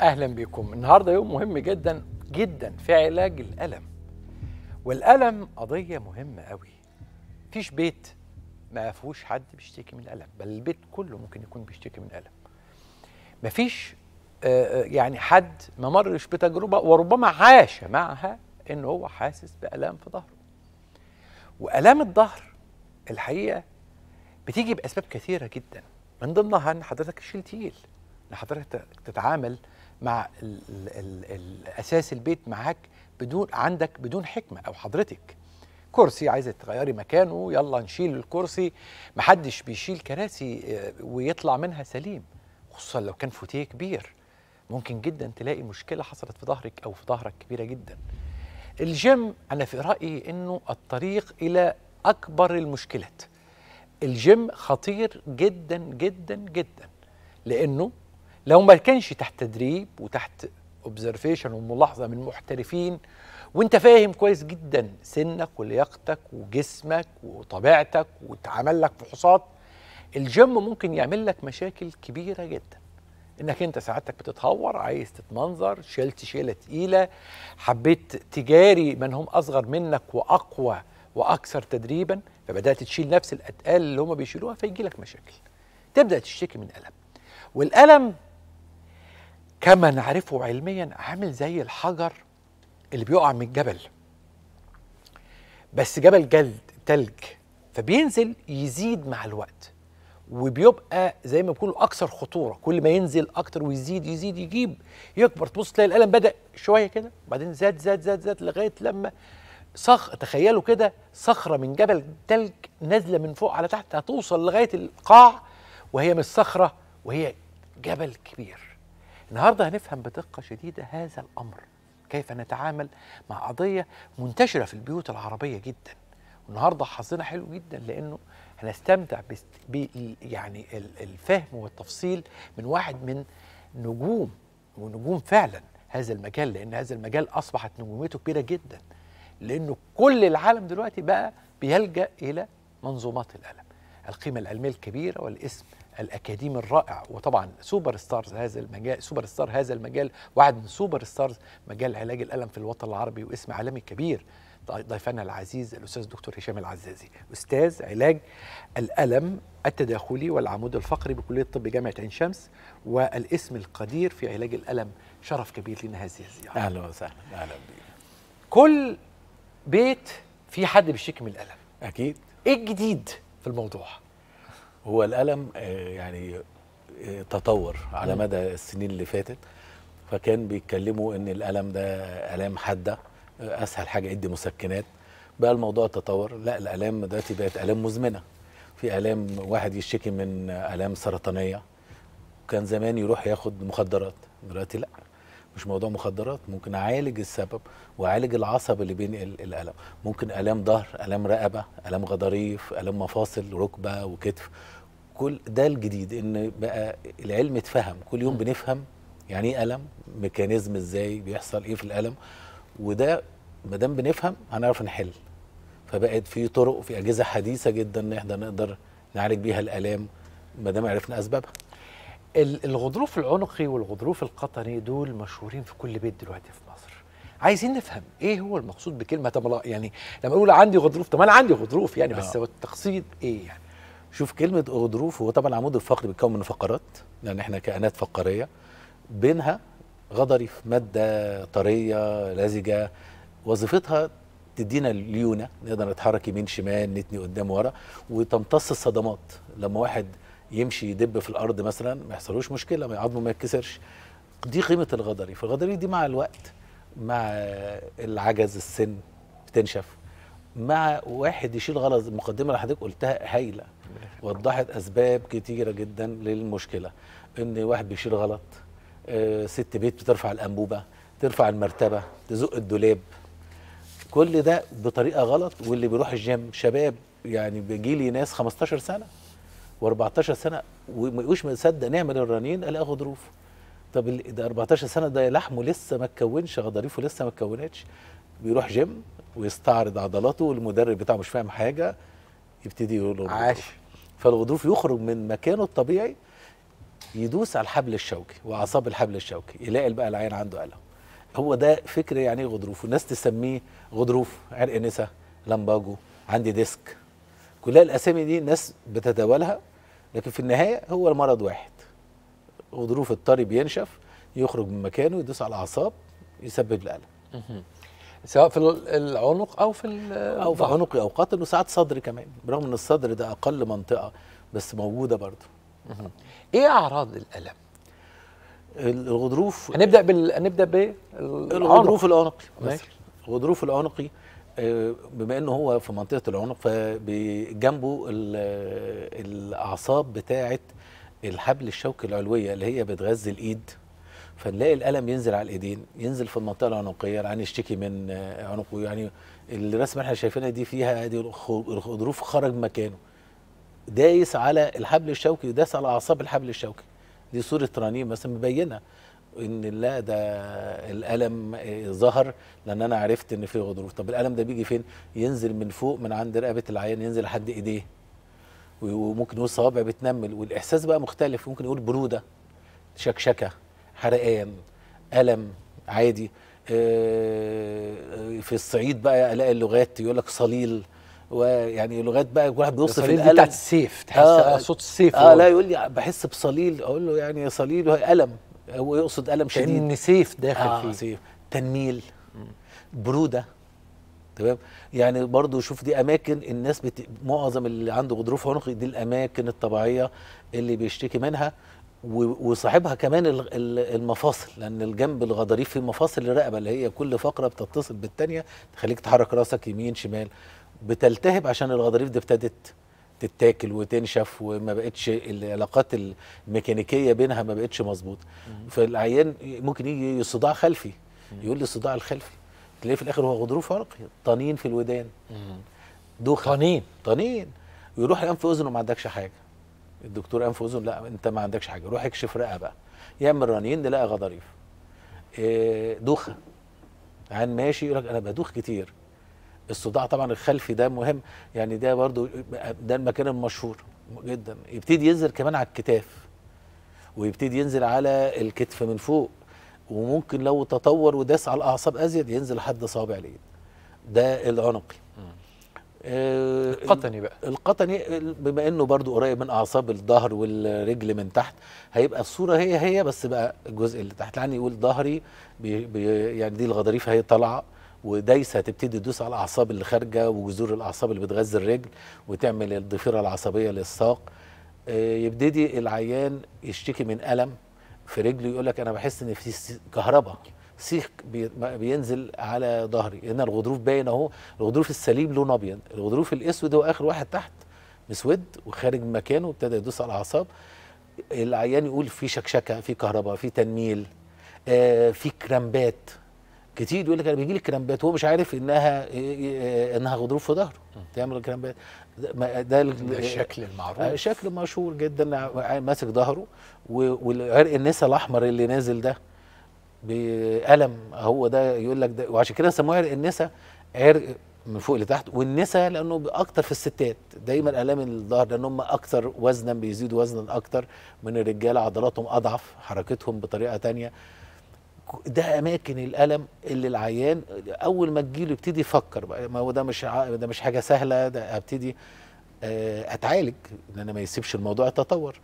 اهلا بكم النهارده يوم مهم جدا جدا في علاج الالم والالم قضيه مهمه قوي مفيش بيت ما فيهوش حد بيشتكي من الالم بل البيت كله ممكن يكون بيشتكي من الالم مفيش آه، آه، يعني حد ما مرش بتجربه وربما عاش معها ان هو حاسس بالام في ظهره والام الظهر الحقيقه بتيجي باسباب كثيره جدا من ضمنها ان حضرتك شلتيل ان حضرتك تتعامل مع ال ال ال اساس البيت معاك بدون عندك بدون حكمه او حضرتك كرسي عايزه تغيري مكانه يلا نشيل الكرسي محدش بيشيل كراسي آه، ويطلع منها سليم خصوصا لو كان فوتيه كبير ممكن جدا تلاقي مشكله حصلت في ظهرك او في ظهرك كبيره جدا الجيم انا في رايي انه الطريق الى اكبر المشكلات الجيم خطير جدا جدا جدا لانه لو ما كانش تحت تدريب وتحت اوبزرفيشن وملاحظه من محترفين وانت فاهم كويس جدا سنك ولياقتك وجسمك وطبيعتك واتعمل لك فحوصات الجيم ممكن يعمل لك مشاكل كبيره جدا انك انت سعادتك بتتهور عايز تتمنظر شلت شيله تقيله حبيت تجاري من هم اصغر منك واقوى واكثر تدريبا فبدات تشيل نفس الاتقال اللي هم بيشيلوها فيجي لك مشاكل تبدا تشتكي من الم والالم كما نعرفه علميا عامل زي الحجر اللي بيقع من الجبل بس جبل جلد تلج فبينزل يزيد مع الوقت وبيبقى زي ما بيقولوا اكثر خطوره كل ما ينزل اكتر ويزيد يزيد يجيب يكبر تبص تلاقي القلم بدا شويه كده وبعدين زاد زاد زاد زاد لغايه لما صخ تخيلوا كده صخره من جبل تلج نازله من فوق على تحت هتوصل لغايه القاع وهي مش صخره وهي جبل كبير النهارده هنفهم بدقة شديدة هذا الأمر كيف نتعامل مع قضية منتشرة في البيوت العربية جدا والنهارده حظنا حلو جدا لأنه هنستمتع ب يعني الفهم والتفصيل من واحد من نجوم ونجوم فعلا هذا المجال لأن هذا المجال أصبحت نجوميته كبيرة جدا لأنه كل العالم دلوقتي بقى بيلجأ إلى منظومات الألم القيمة العلمية الكبيرة والاسم الأكاديمي الرائع وطبعا سوبر ستارز هذا المجال سوبر ستار هذا المجال واحد من سوبر ستارز مجال علاج الألم في الوطن العربي واسم عالمي كبير ضيفنا العزيز الأستاذ دكتور هشام العزازي أستاذ علاج الألم التداخلي والعمود الفقري بكلية طب جامعة عين شمس والاسم القدير في علاج الألم شرف كبير لنا هذه الزيارة أهلا وسهلا أهلا بك كل بيت في حد بيشتكي من الألم أكيد إيه الجديد في الموضوع؟ هو الألم آه، يعني آه، تطور على مدى السنين اللي فاتت فكان بيتكلموا ان الالم ده الام حاده آه، اسهل حاجه ادي مسكنات بقى الموضوع تطور لا الالام دلوقتي بقت الام مزمنه في الام واحد يشتكي من الام سرطانيه كان زمان يروح ياخد مخدرات دلوقتي لا مش موضوع مخدرات ممكن اعالج السبب واعالج العصب اللي بينقل الالم ممكن الام ظهر الام رقبه الام غضاريف الام مفاصل ركبه وكتف كل ده الجديد ان بقى العلم اتفهم كل يوم بنفهم يعني ايه الم ميكانيزم ازاي بيحصل ايه في الالم وده ما دام بنفهم هنعرف نحل فبقت في طرق في اجهزه حديثه جدا ان احنا نقدر نعالج بيها الالام ما دام عرفنا اسبابها الغضروف العنقي والغضروف القطني دول مشهورين في كل بيت دلوقتي في مصر عايزين نفهم ايه هو المقصود بكلمه طب يعني لما اقول عندي غضروف طب انا عندي غضروف يعني بس آه. هو التقصيد ايه يعني شوف كلمه غضروف هو طبعا العمود الفقري بيتكون من فقرات لان يعني احنا كائنات فقريه بينها غضاريف ماده طريه لزجه وظيفتها تدينا الليونة نقدر نتحرك يمين شمال نتني قدام ورا وتمتص الصدمات لما واحد يمشي يدب في الارض مثلا ما يحصلوش مشكله ما عظمه ما يتكسرش دي قيمه الغضاريف الغضاريف دي مع الوقت مع العجز السن بتنشف مع واحد يشيل غلط المقدمه اللي حضرتك قلتها هايله وضحت اسباب كتيره جدا للمشكله ان واحد بيشيل غلط آه، ست بيت بترفع الانبوبه ترفع المرتبه تزق الدولاب كل ده بطريقه غلط واللي بيروح الجيم شباب يعني بيجي لي ناس 15 سنه و14 سنه ومش مصدق نعمل الرنين الاقي غضروف طب ده 14 سنه ده لحمه لسه ما اتكونش غضاريفه لسه ما اتكونتش بيروح جيم ويستعرض عضلاته والمدرب بتاعه مش فاهم حاجه يبتدي يقول له عاش فالغضروف يخرج من مكانه الطبيعي يدوس على الحبل الشوكي واعصاب الحبل الشوكي يلاقي بقى العين عنده الم هو ده فكر يعني ايه غضروف والناس تسميه غضروف عرق نسا لمباجو عندي ديسك كلها الاسامي دي الناس بتتداولها لكن في النهايه هو المرض واحد غضروف الطري بينشف يخرج من مكانه يدوس على الاعصاب يسبب الالم سواء في العنق او في او في عنقي اوقات قاتل وساعات صدري كمان برغم ان الصدر ده اقل منطقه بس موجوده برضه ايه اعراض الالم الغضروف هنبدا بال... هنبدا بالغضروف العنقي الغضروف العنقي آه، بما انه هو في منطقه العنق فجنبه الاعصاب بتاعه الحبل الشوكي العلويه اللي هي بتغذي الايد فنلاقي الالم ينزل على الايدين ينزل في المنطقه العنقيه العين يشتكي من عنقه يعني الرسمه اللي احنا شايفينها دي فيها دي الغضروف خرج مكانه دايس على الحبل الشوكي داس على اعصاب الحبل الشوكي دي صوره رنين مثلا مبينه ان لا ده الالم ظهر لان انا عرفت ان في غضروف طب الالم ده بيجي فين ينزل من فوق من عند رقبه العيان ينزل لحد ايديه وممكن يقول صوابع بتنمل والاحساس بقى مختلف ممكن يقول بروده شكشكه حرقان ألم عادي آه، آه، في الصعيد بقى الاقي اللغات يقول لك صليل ويعني لغات بقى واحد بيوصف الالم دي بتاعت السيف تحس آه, آه، صوت السيف اه لا يقول لي بحس بصليل اقول له يعني صليل وهي الم هو يقصد الم شديد ان سيف داخل آه فيه سيف تنميل بروده تمام يعني برضو شوف دي اماكن الناس بت... معظم اللي عنده غضروف عنقي دي الاماكن الطبيعيه اللي بيشتكي منها وصاحبها كمان المفاصل لان الجنب الغضاريف في مفاصل الرقبه اللي هي كل فقره بتتصل بالثانيه تخليك تحرك راسك يمين شمال بتلتهب عشان الغضاريف دي ابتدت تتاكل وتنشف وما بقتش العلاقات الميكانيكيه بينها ما بقتش مظبوطه فالعيان ممكن يجي صداع خلفي يقول لي الصداع الخلفي تلاقيه في الاخر هو غضروف عرقي طنين في الودان دوخه طنين طنين ويروح الانف في اذنه ما عندكش حاجه الدكتور انف واذن لا انت ما عندكش حاجه روح اكشف رئه بقى يعمل رنين نلاقي غضاريف إيه دوخه عن ماشي يقول لك انا بدوخ كتير الصداع طبعا الخلفي ده مهم يعني ده برضو ده المكان المشهور جدا يبتدي ينزل كمان على الكتاف ويبتدي ينزل على الكتف من فوق وممكن لو تطور وداس على الاعصاب ازيد ينزل لحد صابع الايد ده العنقي آه، القطني بقى القطني بما انه برضو قريب من اعصاب الظهر والرجل من تحت هيبقى الصوره هي هي بس بقى الجزء اللي تحت يعني يقول ظهري يعني دي الغضاريف هي طالعه ودايسه هتبتدي تدوس على الاعصاب اللي خارجه وجذور الاعصاب اللي بتغذي الرجل وتعمل الضفيره العصبيه للساق آه، يبتدي العيان يشتكي من الم في رجله يقول لك انا بحس ان في كهرباء سيخ بينزل على ظهري هنا الغضروف باين اهو الغضروف السليم لونه ابيض الغضروف الاسود هو اخر واحد تحت مسود وخارج من مكانه وابتدى يدوس على الاعصاب العيان يقول في شكشكه في كهرباء في تنميل آه في كرامبات كتير يقول لك انا بيجي لي كرامبات وهو مش عارف انها آه، آه، انها غضروف في ظهره تعمل كرامبات ده, ده الشكل المعروف آه، شكل مشهور جدا ماسك ظهره والعرق النسا الاحمر اللي نازل ده بألم هو ده يقول لك ده وعشان كده سموها النسا عرق من فوق لتحت والنسا لانه اكتر في الستات دايما الام الظهر لان هم اكتر وزنا بيزيدوا وزنا اكتر من الرجاله عضلاتهم اضعف حركتهم بطريقه تانية ده اماكن الالم اللي العيان اول ما تجيله يبتدي يفكر بقى ما هو ده مش ده مش حاجه سهله ده ابتدي آه، اتعالج ان انا ما يسيبش الموضوع يتطور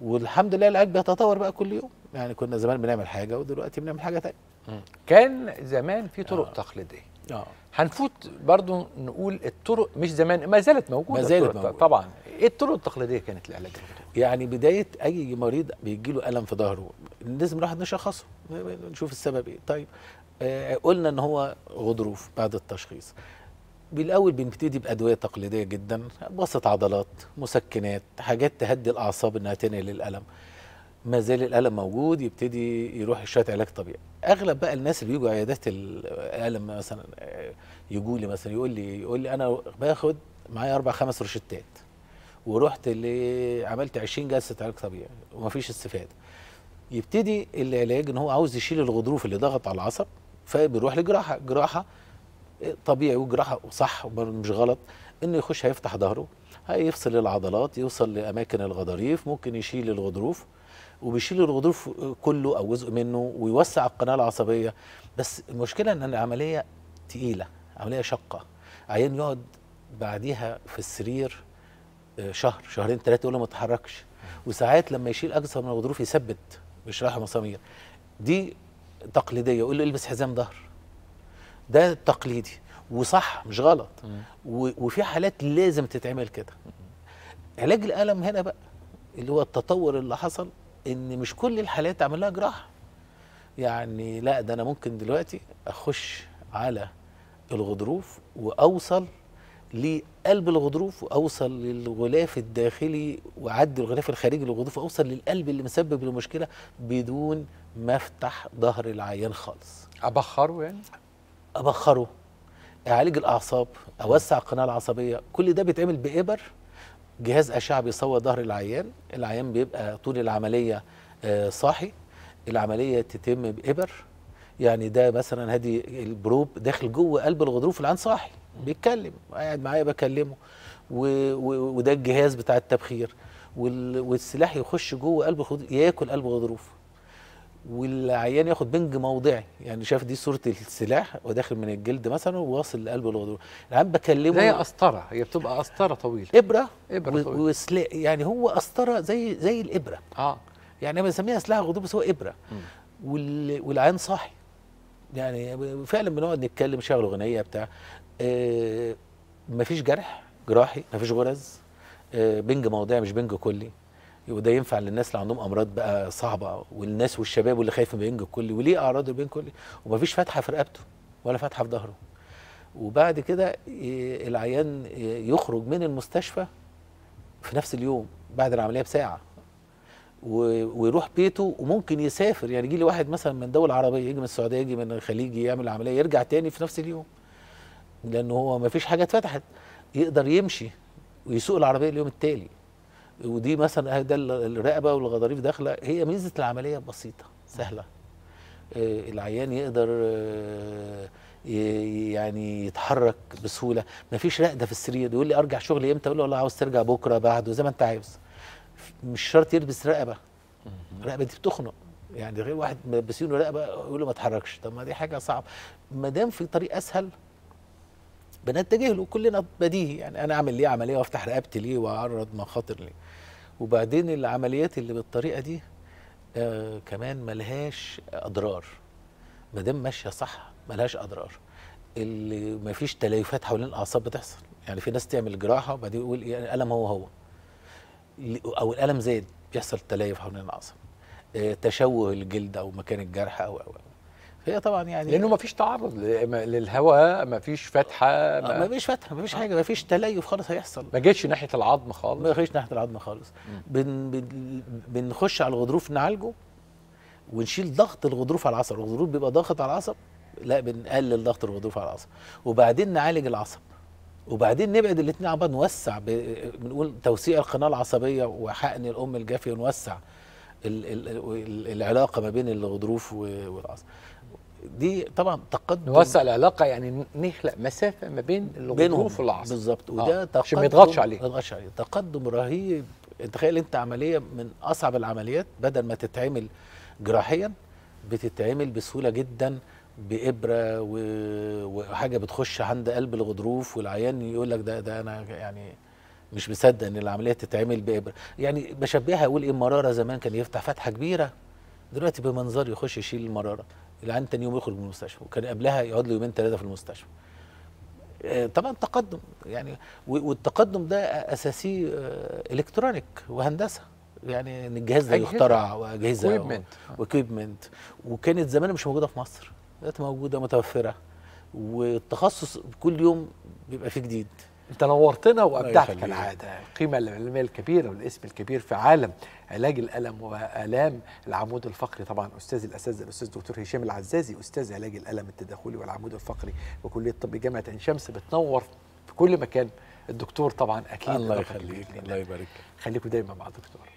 والحمد لله العلاج بيتطور بقى كل يوم يعني كنا زمان بنعمل حاجه ودلوقتي بنعمل حاجه ثانيه كان زمان في طرق آه. تقليديه آه. هنفوت برضو نقول الطرق مش زمان ما زالت موجوده ما زالت موجودة. طبعا ايه الطرق التقليديه كانت للعلاج يعني بدايه اي مريض بيجي له الم في ظهره لازم الواحد نشخصه نشوف السبب ايه طيب آه قلنا ان هو غضروف بعد التشخيص بالاول بنبتدي بادويه تقليديه جدا بسط عضلات مسكنات حاجات تهدي الاعصاب انها تنقل الالم ما زال الالم موجود يبتدي يروح شويه علاج طبيعي اغلب بقى الناس اللي بيجوا عيادات الالم مثلا يجوا لي مثلا يقول لي يقول لي انا باخد معايا اربع خمس روشتات ورحت اللي عملت 20 جلسه علاج طبيعي ومفيش استفاده يبتدي العلاج ان هو عاوز يشيل الغضروف اللي ضغط على العصب فبيروح لجراحه جراحه طبيعي وجراحه صح مش غلط انه يخش هيفتح ظهره هيفصل العضلات يوصل لاماكن الغضاريف ممكن يشيل الغضروف وبيشيل الغضروف كله او جزء منه ويوسع القناه العصبيه بس المشكله ان العمليه تقيله عمليه شاقه عيان يقعد بعديها في السرير آه، شهر شهرين ثلاثه يقول له ما تحركش وساعات لما يشيل اجزاء من الغضروف يثبت مش راح مسامير دي تقليديه يقول له البس حزام ظهر ده تقليدي وصح مش غلط وفي حالات لازم تتعمل كده علاج الالم هنا بقى اللي هو التطور اللي حصل ان مش كل الحالات تعمل لها جراحه يعني لا ده انا ممكن دلوقتي اخش على الغضروف واوصل لقلب الغضروف واوصل للغلاف الداخلي واعدي الغلاف الخارجي للغضروف واوصل للقلب اللي مسبب المشكله بدون ما افتح ظهر العيان خالص ابخره يعني ابخره اعالج الاعصاب اوسع القناه العصبيه كل ده بيتعمل بابر جهاز أشعة بيصور ظهر العيان العيان بيبقى طول العملية آه، صاحي العملية تتم بإبر يعني ده مثلا هذه البروب داخل جوه قلب الغضروف العيان صاحي بيتكلم قاعد معايا بكلمه وده الجهاز بتاع التبخير والسلاح يخش جوه قلب ياكل قلب الغضروف والعيان ياخد بنج موضعي يعني شاف دي صوره السلاح وداخل من الجلد مثلا وواصل لقلب الغضروف العيان بكلمه زي قسطره هي بتبقى قسطره طويله ابره ابره طويله وسلاح يعني هو قسطره زي زي الابره اه يعني بنسميها سلاح غضروف بس هو ابره وال... والعيان صاحي يعني فعلا بنقعد نتكلم شغل غنيه بتاع آه مفيش جرح جراحي مفيش غرز آه بنج موضعي مش بنج كلي وده ينفع للناس اللي عندهم امراض بقى صعبه والناس والشباب واللي خايف من كل الكلي وليه اعراض البنج الكلي ومفيش فتحه في رقبته ولا فتحه في ظهره وبعد كده العيان يخرج من المستشفى في نفس اليوم بعد العمليه بساعه ويروح بيته وممكن يسافر يعني يجي لي واحد مثلا من دول عربيه يجي من السعوديه يجي من الخليج يعمل عمليه يرجع تاني في نفس اليوم لان هو مفيش حاجه اتفتحت يقدر يمشي ويسوق العربيه اليوم التالي ودي مثلا ده الرقبه والغضاريف داخله هي ميزه العمليه بسيطه سهله آه، العيان يقدر آه، يعني يتحرك بسهوله مفيش رقده في السرير يقول لي ارجع شغلي امتى اقول له والله عاوز ترجع بكره بعده زي ما انت عاوز مش شرط يلبس رقبه الرقبه دي بتخنق يعني غير واحد ملبسينه رقبه يقول له ما اتحركش طب ما دي حاجه صعبه ما دام في طريق اسهل بنتجه له كلنا بديهي يعني انا اعمل ليه عمليه وافتح رقبتي ليه واعرض مخاطر ليه وبعدين العمليات اللي بالطريقه دي آه كمان ملهاش اضرار ما دام ماشيه صح ملهاش اضرار اللي ما فيش تليفات حوالين الاعصاب بتحصل يعني في ناس تعمل جراحه وبعدين يقول ايه الالم هو هو او الالم زاد بيحصل تليف حوالين الاعصاب آه تشوه الجلد او مكان الجرح او او هي طبعا يعني لانه ما فيش تعرض للهواء ما فيش فتحه آه، ما, ما فيش فتحه ما فيش حاجه ما فيش تليف خالص هيحصل ما جتش ناحيه العظم خالص ما جتش ناحيه العظم خالص بن بن بنخش على الغضروف نعالجه ونشيل ضغط الغضروف على العصب الغضروف بيبقى ضاغط على العصب لا بنقلل ضغط الغضروف على العصب وبعدين نعالج العصب وبعدين نبعد الاثنين عن بعض نوسع بنقول توسيع القناه العصبيه وحقن الام الجافيه ونوسع العلاقه ما بين الغضروف والعصب دي طبعا تقدم نوسع العلاقه يعني نخلق مسافه ما بين الغضروف والعصب بالظبط وده آه. تقدم عشان ما يضغطش عليه ما يضغطش عليه تقدم رهيب تخيل انت عمليه من اصعب العمليات بدل ما تتعمل جراحيا بتتعمل بسهوله جدا بابره و... وحاجه بتخش عند قلب الغضروف والعيان يقول لك ده ده انا يعني مش مصدق ان العمليه تتعمل بابره يعني بشبهها اقول ايه المراره زمان كان يفتح فتحه كبيره دلوقتي بمنظر يخش يشيل المراره العيان تاني يوم يخرج من المستشفى وكان قبلها يقعد له يومين ثلاثه في المستشفى آه، طبعا تقدم يعني والتقدم ده اساسي آه، الكترونيك وهندسه يعني ان الجهاز ده يخترع واجهزه واكويبمنت وكانت زمان مش موجوده في مصر دلوقتي موجوده متوفره والتخصص كل يوم بيبقى فيه جديد انت نورتنا وابدعت كالعاده القيمه العلميه الكبيره والاسم الكبير في عالم علاج الالم والام العمود الفقري طبعا استاذ الاساتذه الاستاذ دكتور هشام العزازي استاذ علاج الالم التداخلي والعمود الفقري بكليه طب جامعه عين شمس بتنور في كل مكان الدكتور طبعا اكيد الله يخليك الله يبارك خليكم دايما مع الدكتور